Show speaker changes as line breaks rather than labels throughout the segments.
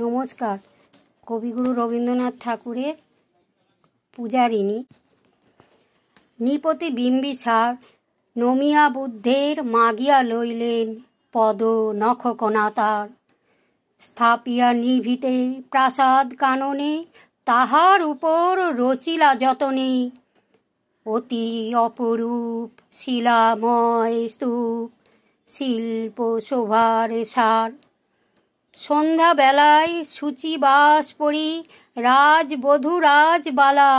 নমস্কার কবিগুরু রবীন্দ্রনাথ ঠাকুরের পূজারিণী নিপতি বিম্বিসার নমিয়া বুদ্ধের মাগিয়া লইলেন পদ নখকনাতার স্থাপিয়া নিভিতে প্রাসাদ কাননে তাহার উপর রচিলা যতনে অতি অপরূপ শিলাময় স্তূপ শিল্প শোভার সার সন্ধ্যাবেলায় সূচি বাস পড়ি রাজবধূ রাজবালা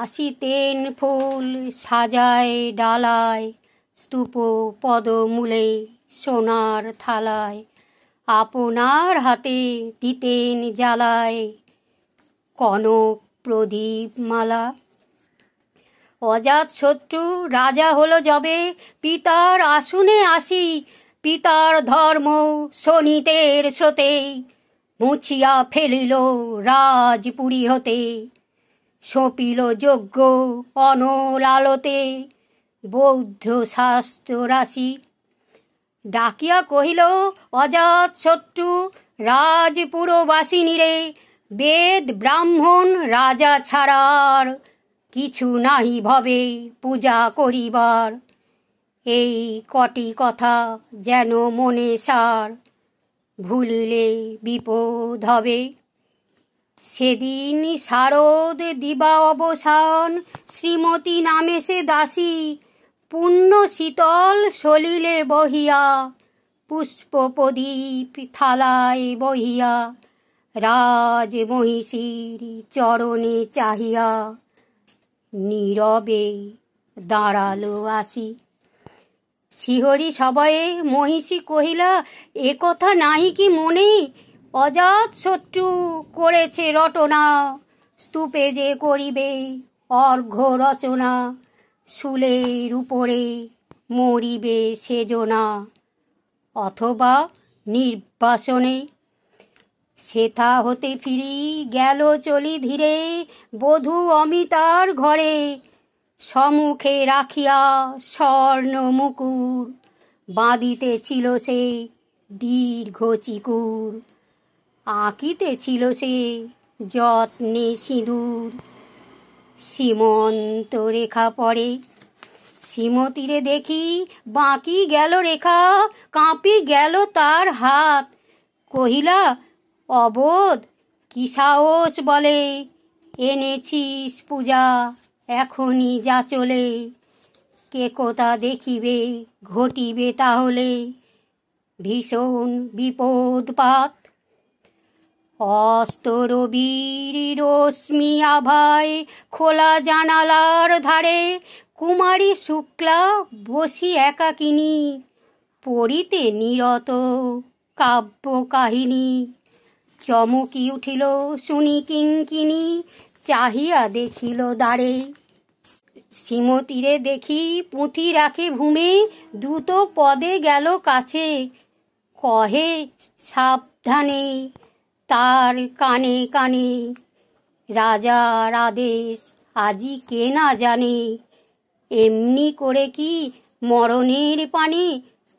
আসিতেন ফুল সাজায় ডালায় স্তূপ পদমূলে সোনার থালায় আপনার হাতে দিতেন জ্বালায় কনক প্রদীপ মালা অজাত শত্রু রাজা হলো যবে পিতার আসনে আসি পিতার ধর্ম শনিতের স্রোতে মুছিয়া ফেলিল রাজপুরী হতে সপিল যজ্ঞ অনল আলোতে বৌদ্ধ শাস্ত্র রাশি ডাকিয়া কহিল অজাত শত্রু রাজপুরবাসিনী রে বেদ ব্রাহ্মণ রাজা ছাড়ার কিছু নাহি ভবে পূজা করিবার এই কটি কথা যেন মনে সার ভুলিলে বিপদ হবে সেদিন শারদ দিবা অবসান শ্রীমতী নামে সে দাসী পূর্ণ শীতল সলিলে বহিয়া পুষ্প প্রদীপ থালায় বহিয়া রাজ মহিষীর চরণে চাহিয়া নীরবে দাঁড়ালো আসি শিহরি সবাই মহিষী কহিলা এ কথা নাহি কি মনে অজাত শত্রু করেছে রটনা স্তূপে যে করিবে অর্ঘ রচনা শুলের উপরে মরিবে সেজনা অথবা নির্বাসনে সেথা হতে ফিরি গেল চলি ধীরে বধূ অমিতার ঘরে সমুখে রাখিয়া স্বর্ণ মুকুর বাঁধিতে ছিল সে দীর্ঘ চিকুর আঁকিতে ছিল সে যত্নে সিঁদুর সীমন্ত রেখা পড়ে শ্রীমতীরে দেখি বাঁকি গেল রেখা কাঁপি গেল তার হাত কহিলা অবোধ কি সাহস বলে এনেছিস পূজা এখনই যা চলে কে কোথা দেখিবে ঘটিবে তাহলে ভীষণ বিপদপাত অস্তর রশ্মি আভায় খোলা জানালার ধারে কুমারী শুক্লা বসি একাকিনী পড়িতে নিরত কাব্য কাহিনী চমকি উঠিল শুনি কিঙ্কিনী চাহিয়া দেখিল দাঁড়ে শ্রীমতীরে দেখি পুঁথি রাখে ভূমি দ্রুত পদে গেল কাছে কহে সাবধানে তার কানে কানে রাজার আদেশ আজি কে না জানে এমনি করে কি মরণের পানে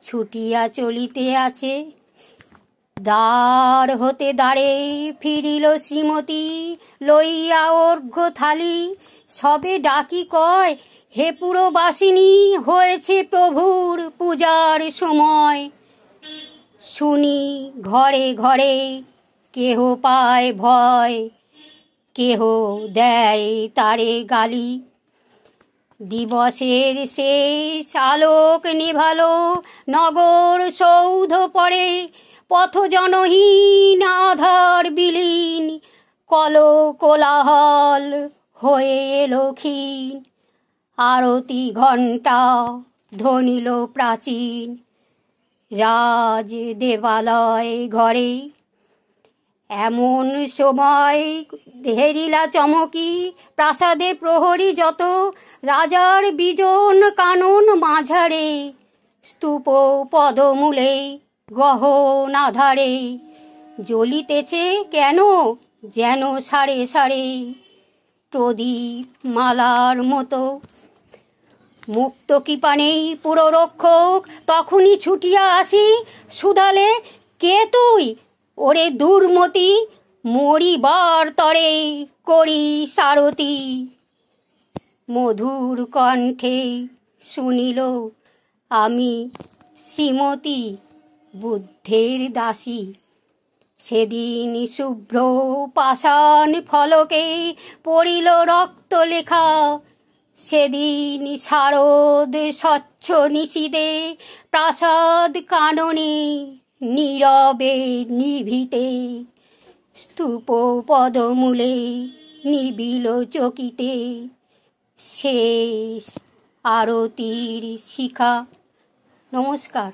ছুটিয়া চলিতে আছে দ্বার হতে দাঁড়ে ফিরিল শ্রীমতী লইয়া অর্ঘ্য থালি সবে ডাকি কয় হে পুরবাসিনী হয়েছে প্রভুর পূজার সময় শুনি ঘরে ঘরে কেহ পায় ভয় কেহ দেয় তারে গালি দিবসের শেষ আলোক নিভালো নগর সৌধ পরে পথ জনহীন আধার বিলীন কল কোলাহল হয়ে এলো ক্ষীণ আরতি ঘণ্টা ধনিল প্রাচীন রাজ দেবালয় ঘরে এমন সময় হেরিলা চমকি প্রাসাদে প্রহরী যত রাজার বিজন কানন মাঝারে স্তূপ পদমূলে গহনাধারে জ্বলিতেছে কেন যেন সাড়ে সাড়ে প্রদীপ মালার মতো মুক্ত কৃপানেই পুররক্ষক তখনই ছুটিয়া আসি সুদালে কে তুই ওরে দুর্মতি মরিবার তরে করি সারতি মধুর কণ্ঠে শুনিল আমি শ্রীমতী বুদ্ধের দাসী সেদিন শুভ্র পাষাণ ফলকে পড়িল রক্ত লেখা সেদিন শারদ স্বচ্ছ নিশিদে প্রাসাদ কাননে নীরবে নিভিতে স্তূপ পদমূলে নিবিল চকিতে শেষ আরতির শিখা নমস্কার